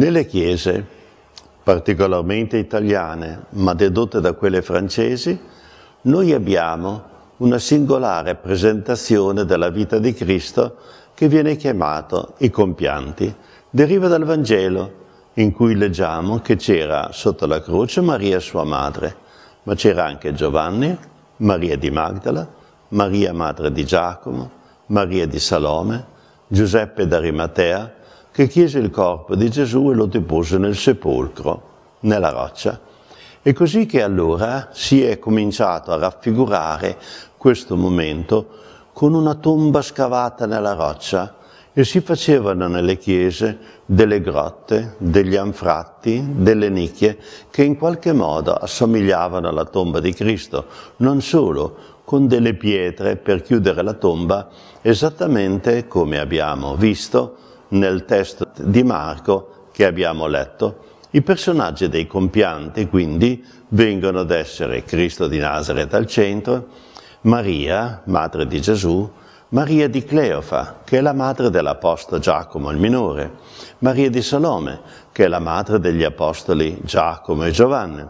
Nelle chiese, particolarmente italiane, ma dedotte da quelle francesi, noi abbiamo una singolare presentazione della vita di Cristo che viene chiamato i compianti. Deriva dal Vangelo, in cui leggiamo che c'era sotto la croce Maria sua madre, ma c'era anche Giovanni, Maria di Magdala, Maria madre di Giacomo, Maria di Salome, Giuseppe d'Arimatea, che chiese il corpo di Gesù e lo depose nel sepolcro, nella roccia. È così che allora si è cominciato a raffigurare questo momento con una tomba scavata nella roccia e si facevano nelle chiese delle grotte, degli anfratti, delle nicchie che in qualche modo assomigliavano alla tomba di Cristo, non solo con delle pietre per chiudere la tomba, esattamente come abbiamo visto nel testo di Marco che abbiamo letto. I personaggi dei compianti quindi vengono ad essere Cristo di Nazareth al centro, Maria, madre di Gesù, Maria di Cleofa, che è la madre dell'apostolo Giacomo il minore, Maria di Salome, che è la madre degli apostoli Giacomo e Giovanni.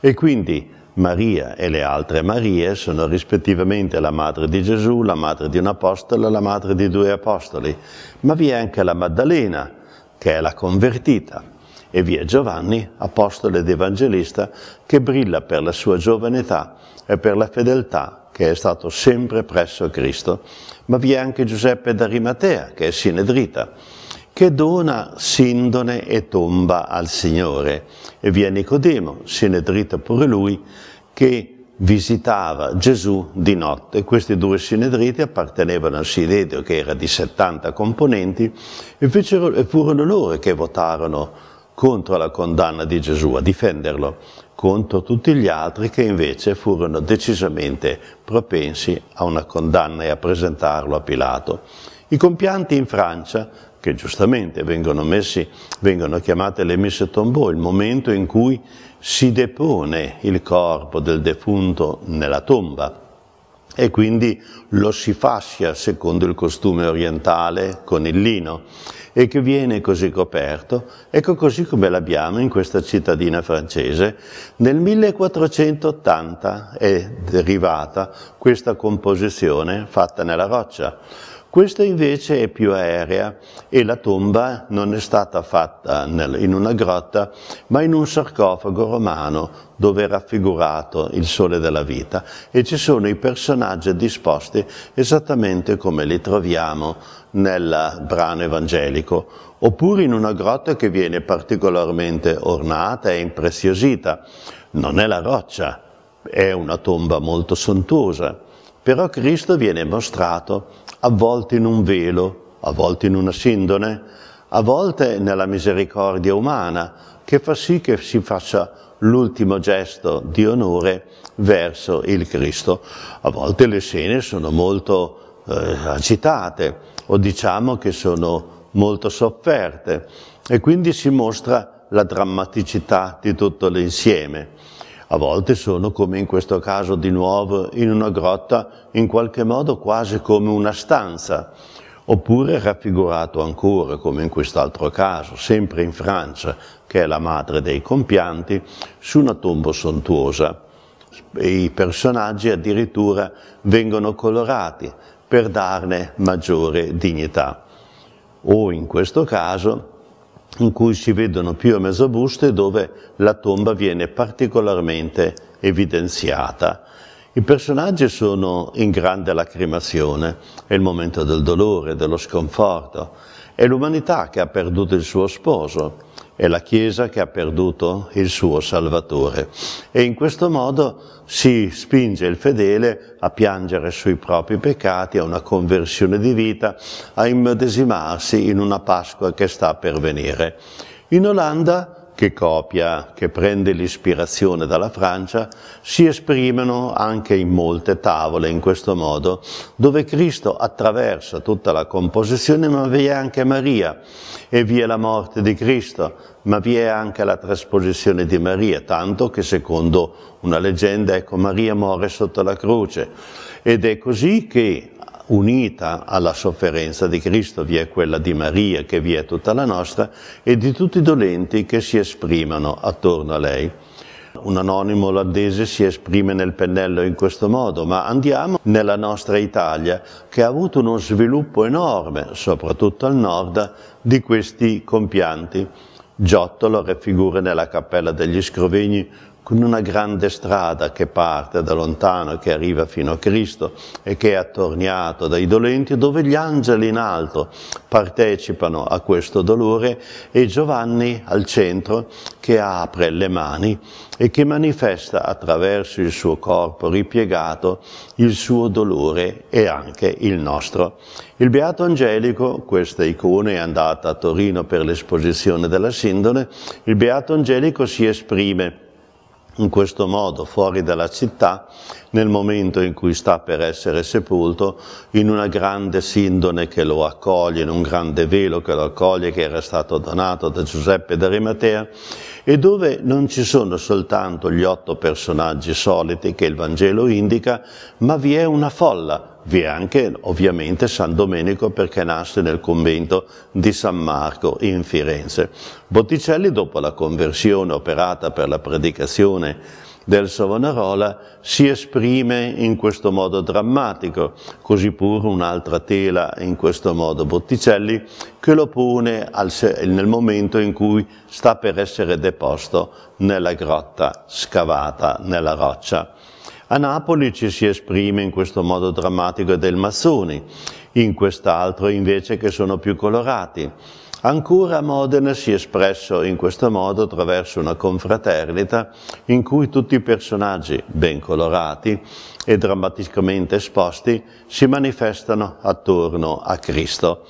E quindi Maria e le altre Marie sono rispettivamente la madre di Gesù, la madre di un apostolo e la madre di due apostoli, ma vi è anche la Maddalena, che è la convertita, e vi è Giovanni, apostolo ed evangelista, che brilla per la sua giovane età e per la fedeltà che è stato sempre presso Cristo, ma vi è anche Giuseppe d'Arimatea, che è sinedrita, che dona sindone e tomba al Signore, e vi è Nicodemo, sinedrita pure lui, che visitava Gesù di notte. Questi due sinedriti appartenevano al Sinedrio che era di 70 componenti e, fecero, e furono loro che votarono contro la condanna di Gesù, a difenderlo, contro tutti gli altri che invece furono decisamente propensi a una condanna e a presentarlo a Pilato. I compianti in Francia che giustamente vengono, messi, vengono chiamate le messe tombò, il momento in cui si depone il corpo del defunto nella tomba e quindi lo si fascia secondo il costume orientale con il lino e che viene così coperto, ecco così come l'abbiamo in questa cittadina francese. Nel 1480 è derivata questa composizione fatta nella roccia questa invece è più aerea e la tomba non è stata fatta in una grotta, ma in un sarcofago romano dove è raffigurato il sole della vita e ci sono i personaggi disposti esattamente come li troviamo nel brano evangelico, oppure in una grotta che viene particolarmente ornata e impreziosita. Non è la roccia, è una tomba molto sontuosa, però Cristo viene mostrato avvolto in un velo, a volte in una sindone, a volte nella misericordia umana, che fa sì che si faccia l'ultimo gesto di onore verso il Cristo. A volte le scene sono molto eh, agitate o diciamo che sono molto sofferte e quindi si mostra la drammaticità di tutto l'insieme. A volte sono, come in questo caso di nuovo, in una grotta, in qualche modo quasi come una stanza, oppure raffigurato ancora, come in quest'altro caso, sempre in Francia, che è la madre dei compianti, su una tomba sontuosa. I personaggi addirittura vengono colorati per darne maggiore dignità. O in questo caso in cui si vedono più a mezzo busto e dove la tomba viene particolarmente evidenziata. I personaggi sono in grande lacrimazione, è il momento del dolore, dello sconforto, è l'umanità che ha perduto il suo sposo, è la Chiesa che ha perduto il suo Salvatore. E in questo modo si spinge il fedele a piangere sui propri peccati, a una conversione di vita, a immedesimarsi in una Pasqua che sta per venire. In Olanda che copia, che prende l'ispirazione dalla Francia, si esprimono anche in molte tavole in questo modo, dove Cristo attraversa tutta la composizione, ma vi è anche Maria e vi è la morte di Cristo, ma vi è anche la trasposizione di Maria, tanto che secondo una leggenda, ecco, Maria muore sotto la croce. Ed è così che unita alla sofferenza di Cristo, vi è quella di Maria che vi è tutta la nostra e di tutti i dolenti che si esprimono attorno a lei. Un anonimo olandese si esprime nel pennello in questo modo, ma andiamo nella nostra Italia che ha avuto uno sviluppo enorme, soprattutto al nord, di questi compianti. Giotto lo raffigura nella Cappella degli Scrovegni con una grande strada che parte da lontano e che arriva fino a Cristo e che è attorniato dai dolenti, dove gli angeli in alto partecipano a questo dolore e Giovanni al centro che apre le mani e che manifesta attraverso il suo corpo ripiegato il suo dolore e anche il nostro. Il Beato Angelico, questa icona è andata a Torino per l'esposizione della Sindone, il Beato Angelico si esprime in questo modo fuori dalla città nel momento in cui sta per essere sepolto in una grande sindone che lo accoglie, in un grande velo che lo accoglie che era stato donato da Giuseppe d'Arimatea e dove non ci sono soltanto gli otto personaggi soliti che il Vangelo indica, ma vi è una folla vi è anche ovviamente San Domenico perché nasce nel convento di San Marco in Firenze. Botticelli dopo la conversione operata per la predicazione del Savonarola si esprime in questo modo drammatico, così pure un'altra tela in questo modo Botticelli che lo pone nel momento in cui sta per essere deposto nella grotta scavata nella roccia. A Napoli ci si esprime in questo modo drammatico del Mazzoni, in quest'altro invece che sono più colorati. Ancora a Modena si è espresso in questo modo attraverso una confraternita in cui tutti i personaggi, ben colorati e drammaticamente esposti, si manifestano attorno a Cristo.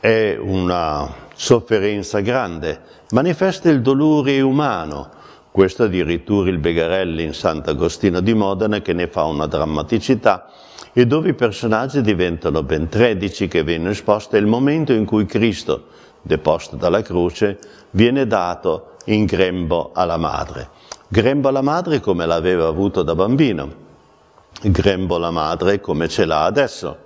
È una sofferenza grande, manifesta il dolore umano, questo è addirittura il Begarelli in Sant'Agostino di Modena che ne fa una drammaticità e dove i personaggi diventano ben 13 che vengono esposti il momento in cui Cristo, deposto dalla croce, viene dato in grembo alla madre. Grembo alla madre come l'aveva avuto da bambino, grembo alla madre come ce l'ha adesso.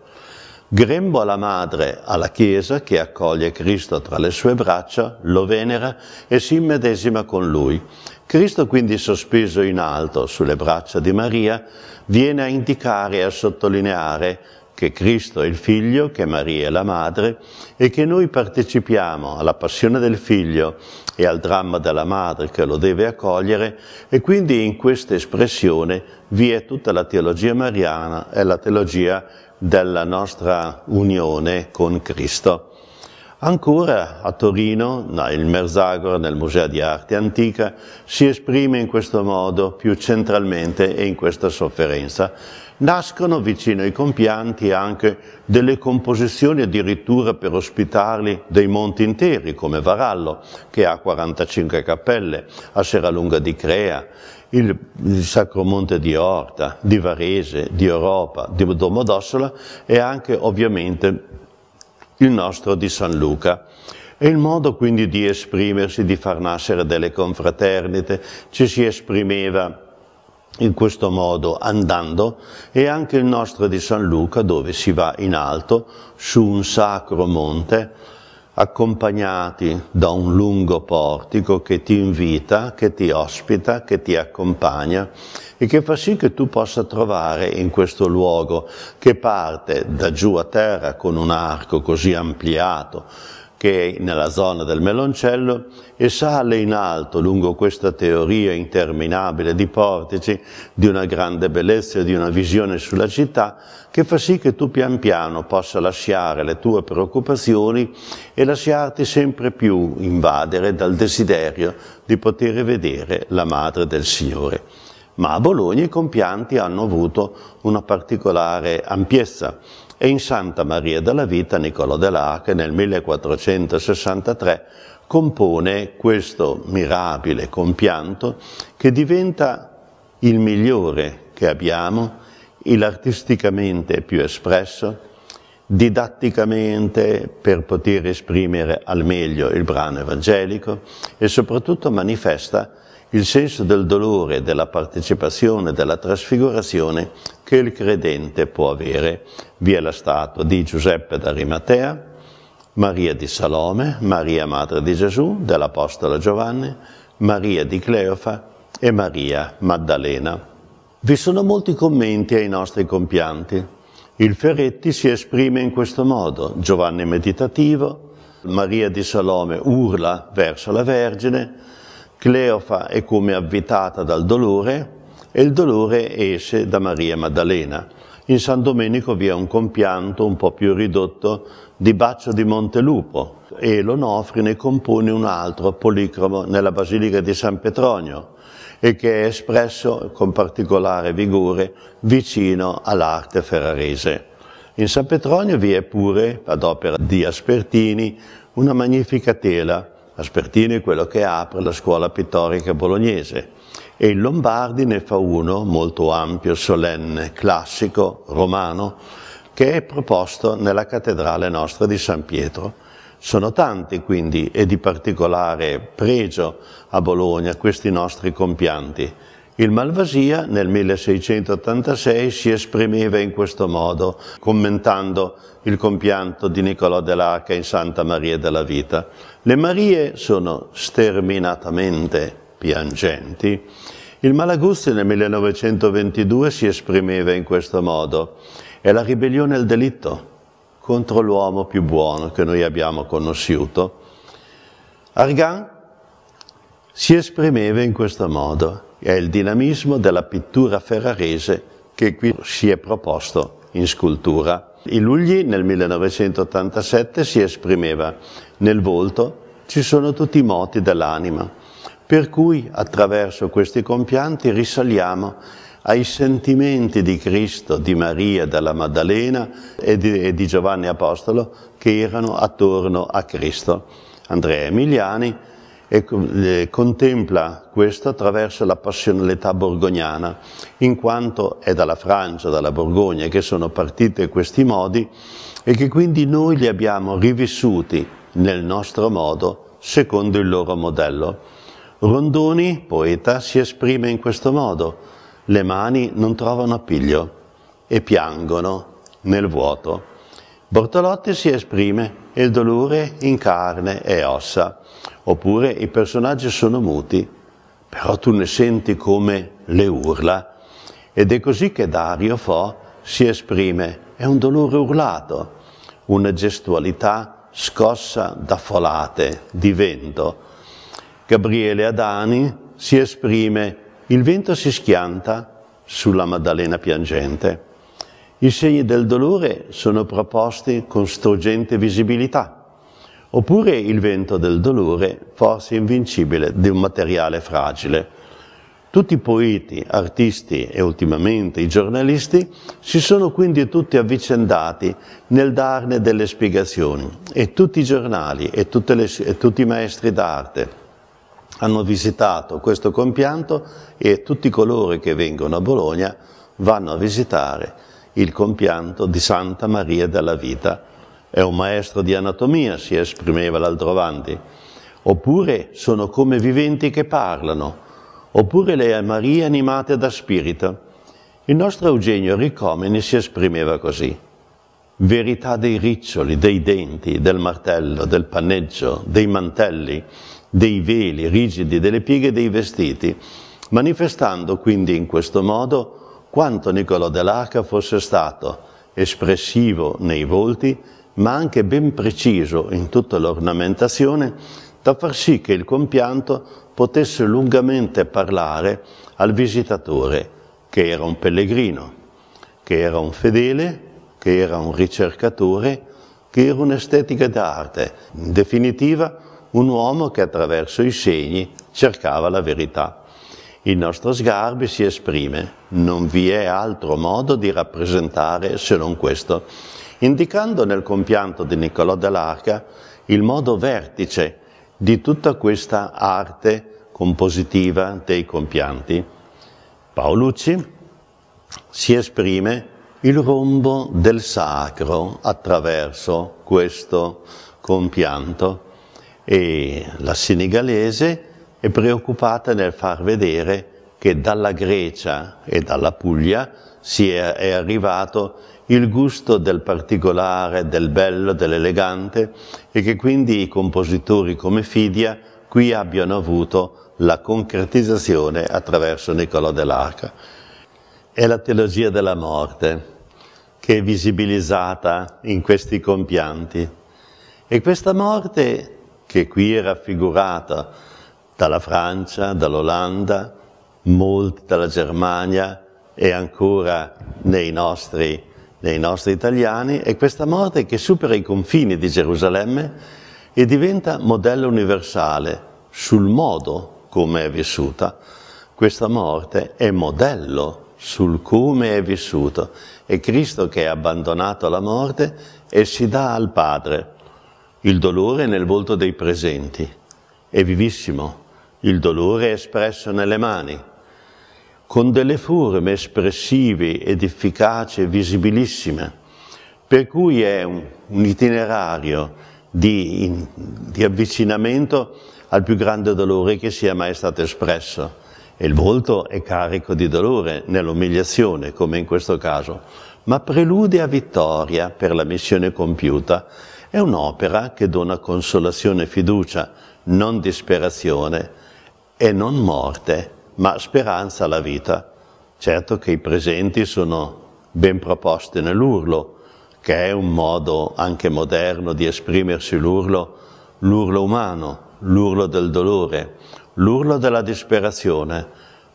Grembo alla madre, alla Chiesa che accoglie Cristo tra le sue braccia, lo venera e si immedesima con lui Cristo quindi sospeso in alto sulle braccia di Maria viene a indicare e a sottolineare che Cristo è il figlio, che Maria è la madre e che noi partecipiamo alla passione del figlio e al dramma della madre che lo deve accogliere e quindi in questa espressione vi è tutta la teologia mariana e la teologia della nostra unione con Cristo. Ancora a Torino, il Mersagora, nel Museo di Arte Antica, si esprime in questo modo più centralmente e in questa sofferenza. Nascono vicino ai compianti anche delle composizioni addirittura per ospitarli dei monti interi, come Varallo, che ha 45 cappelle, a Seralunga di Crea, il, il Monte di Orta, di Varese, di Europa, di Domodossola e anche ovviamente il nostro di San Luca. E il modo quindi di esprimersi, di far nascere delle confraternite, ci si esprimeva in questo modo andando e anche il nostro di San Luca dove si va in alto su un sacro monte accompagnati da un lungo portico che ti invita, che ti ospita, che ti accompagna e che fa sì che tu possa trovare in questo luogo che parte da giù a terra con un arco così ampliato che è nella zona del meloncello e sale in alto lungo questa teoria interminabile di portici, di una grande bellezza e di una visione sulla città che fa sì che tu pian piano possa lasciare le tue preoccupazioni e lasciarti sempre più invadere dal desiderio di poter vedere la Madre del Signore. Ma a Bologna i compianti hanno avuto una particolare ampiezza, e in Santa Maria della Vita Niccolò dell'A nel 1463 compone questo mirabile compianto che diventa il migliore che abbiamo, l'artisticamente più espresso, didatticamente per poter esprimere al meglio il brano evangelico e soprattutto manifesta il senso del dolore, della partecipazione, della trasfigurazione che il credente può avere. Vi è la statua di Giuseppe d'Arimatea, Maria di Salome, Maria Madre di Gesù, dell'Apostolo Giovanni, Maria di Cleofa e Maria Maddalena. Vi sono molti commenti ai nostri compianti. Il Ferretti si esprime in questo modo, Giovanni meditativo, Maria di Salome urla verso la Vergine, Cleofa è come avvitata dal dolore e il dolore esce da Maria Maddalena. In San Domenico vi è un compianto un po' più ridotto di Baccio di Montelupo e l'Onofri ne compone un altro policromo nella Basilica di San Petronio e che è espresso con particolare vigore vicino all'arte ferrarese. In San Petronio vi è pure, ad opera di Aspertini, una magnifica tela Aspertino è quello che apre la scuola pittorica bolognese e il Lombardi ne fa uno molto ampio, solenne, classico, romano, che è proposto nella cattedrale nostra di San Pietro. Sono tanti quindi e di particolare pregio a Bologna questi nostri compianti il Malvasia nel 1686 si esprimeva in questo modo, commentando il compianto di Niccolò dell'Arca in Santa Maria della Vita. Le Marie sono sterminatamente piangenti. Il Malaguzzi nel 1922 si esprimeva in questo modo. È la ribellione al delitto contro l'uomo più buono che noi abbiamo conosciuto. Argan si esprimeva in questo modo. È il dinamismo della pittura ferrarese che qui si è proposto in scultura. Il Lugli nel 1987 si esprimeva nel volto, ci sono tutti i moti dell'anima, per cui attraverso questi compianti risaliamo ai sentimenti di Cristo, di Maria, della Maddalena e di, e di Giovanni Apostolo che erano attorno a Cristo. Andrea Emiliani e contempla questo attraverso la passionalità borgognana, in quanto è dalla Francia, dalla Borgogna che sono partite questi modi e che quindi noi li abbiamo rivissuti nel nostro modo, secondo il loro modello. Rondoni, poeta, si esprime in questo modo, le mani non trovano appiglio e piangono nel vuoto. Bortolotti si esprime e il dolore in carne e ossa. Oppure i personaggi sono muti, però tu ne senti come le urla. Ed è così che Dario Fo si esprime. È un dolore urlato, una gestualità scossa da folate, di vento. Gabriele Adani si esprime, il vento si schianta sulla Maddalena piangente. I segni del dolore sono proposti con struggente visibilità oppure il vento del dolore, forse invincibile di un materiale fragile. Tutti i poeti, artisti e ultimamente i giornalisti si sono quindi tutti avvicendati nel darne delle spiegazioni e tutti i giornali e, le, e tutti i maestri d'arte hanno visitato questo compianto e tutti coloro che vengono a Bologna vanno a visitare il compianto di Santa Maria della Vita è un maestro di anatomia, si esprimeva l'altro avanti, oppure sono come viventi che parlano, oppure le Marie animate da spirito. Il nostro Eugenio Ricomini si esprimeva così. Verità dei riccioli, dei denti, del martello, del panneggio, dei mantelli, dei veli rigidi, delle pieghe dei vestiti, manifestando quindi in questo modo quanto Niccolò dell'Arca fosse stato espressivo nei volti ma anche ben preciso in tutta l'ornamentazione, da far sì che il compianto potesse lungamente parlare al visitatore, che era un pellegrino, che era un fedele, che era un ricercatore, che era un'estetica d'arte, in definitiva un uomo che attraverso i segni cercava la verità. Il nostro Sgarbi si esprime, non vi è altro modo di rappresentare se non questo indicando nel compianto di Niccolò dell'Arca il modo vertice di tutta questa arte compositiva dei compianti. Paolucci si esprime il rombo del sacro attraverso questo compianto e la Sinigalese è preoccupata nel far vedere che dalla Grecia e dalla Puglia si è, è arrivato il gusto del particolare, del bello, dell'elegante e che quindi i compositori come Fidia qui abbiano avuto la concretizzazione attraverso Niccolò dell'Arca. È la teologia della morte che è visibilizzata in questi compianti e questa morte che qui è raffigurata dalla Francia, dall'Olanda, molti dalla Germania e ancora nei nostri dei nostri italiani è questa morte che supera i confini di Gerusalemme e diventa modello universale sul modo come è vissuta. Questa morte è modello sul come è vissuto. È Cristo che è abbandonato alla morte e si dà al Padre. Il dolore nel volto dei presenti, è vivissimo. Il dolore è espresso nelle mani, con delle forme espressive ed efficaci visibilissime, per cui è un, un itinerario di, in, di avvicinamento al più grande dolore che sia mai stato espresso. E il volto è carico di dolore, nell'umiliazione, come in questo caso, ma prelude a vittoria per la missione compiuta. È un'opera che dona consolazione e fiducia, non disperazione e non morte ma speranza alla vita. Certo che i presenti sono ben proposti nell'urlo, che è un modo anche moderno di esprimersi l'urlo, l'urlo umano, l'urlo del dolore, l'urlo della disperazione,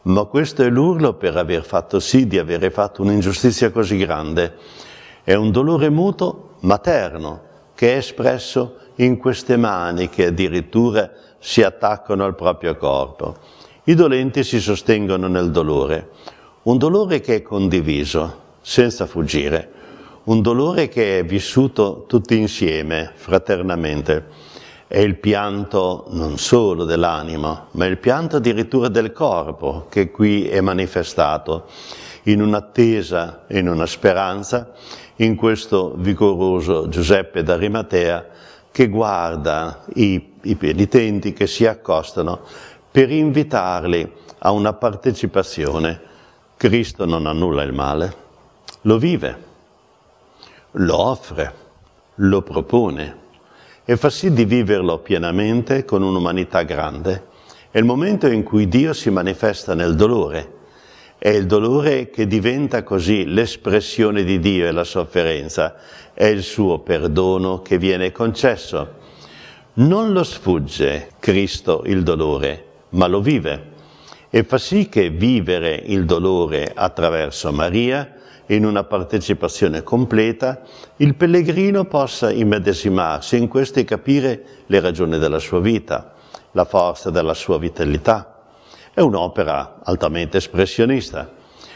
ma questo è l'urlo per aver fatto sì di avere fatto un'ingiustizia così grande. È un dolore muto, materno, che è espresso in queste mani che addirittura si attaccano al proprio corpo. I dolenti si sostengono nel dolore, un dolore che è condiviso, senza fuggire, un dolore che è vissuto tutti insieme, fraternamente. È il pianto non solo dell'anima, ma è il pianto addirittura del corpo che qui è manifestato in un'attesa e in una speranza in questo vigoroso Giuseppe d'Arimatea che guarda i, i penitenti che si accostano per invitarli a una partecipazione. Cristo non annulla il male, lo vive, lo offre, lo propone e fa sì di viverlo pienamente con un'umanità grande. È il momento in cui Dio si manifesta nel dolore. È il dolore che diventa così l'espressione di Dio e la sofferenza. È il suo perdono che viene concesso. Non lo sfugge Cristo il dolore, ma lo vive e fa sì che vivere il dolore attraverso Maria, in una partecipazione completa, il pellegrino possa immedesimarsi in questo e capire le ragioni della sua vita, la forza della sua vitalità. È un'opera altamente espressionista.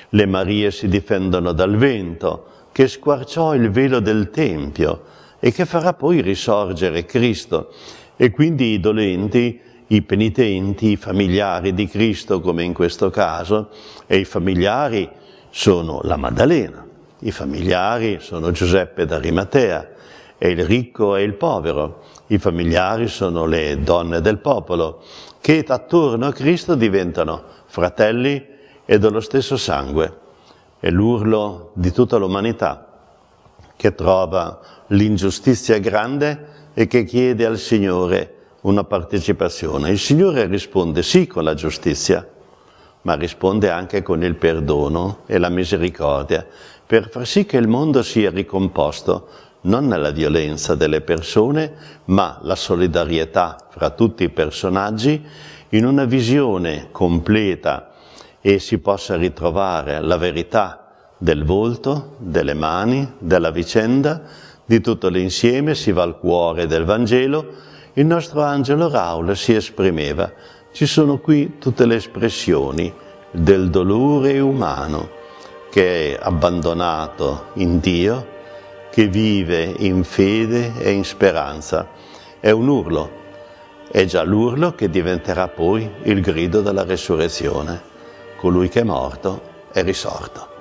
Le Marie si difendono dal vento che squarciò il velo del Tempio e che farà poi risorgere Cristo e quindi i dolenti i penitenti, i familiari di Cristo, come in questo caso, e i familiari sono la Maddalena, i familiari sono Giuseppe d'Arimatea, e il ricco e il povero, i familiari sono le donne del popolo, che attorno a Cristo diventano fratelli e dello stesso sangue. È l'urlo di tutta l'umanità che trova l'ingiustizia grande e che chiede al Signore una partecipazione. Il Signore risponde sì con la giustizia, ma risponde anche con il perdono e la misericordia, per far sì che il mondo sia ricomposto non nella violenza delle persone, ma la solidarietà fra tutti i personaggi in una visione completa e si possa ritrovare la verità del volto, delle mani, della vicenda, di tutto l'insieme si va al cuore del Vangelo il nostro angelo Raul si esprimeva. Ci sono qui tutte le espressioni del dolore umano che è abbandonato in Dio, che vive in fede e in speranza. È un urlo, è già l'urlo che diventerà poi il grido della resurrezione. Colui che è morto è risorto.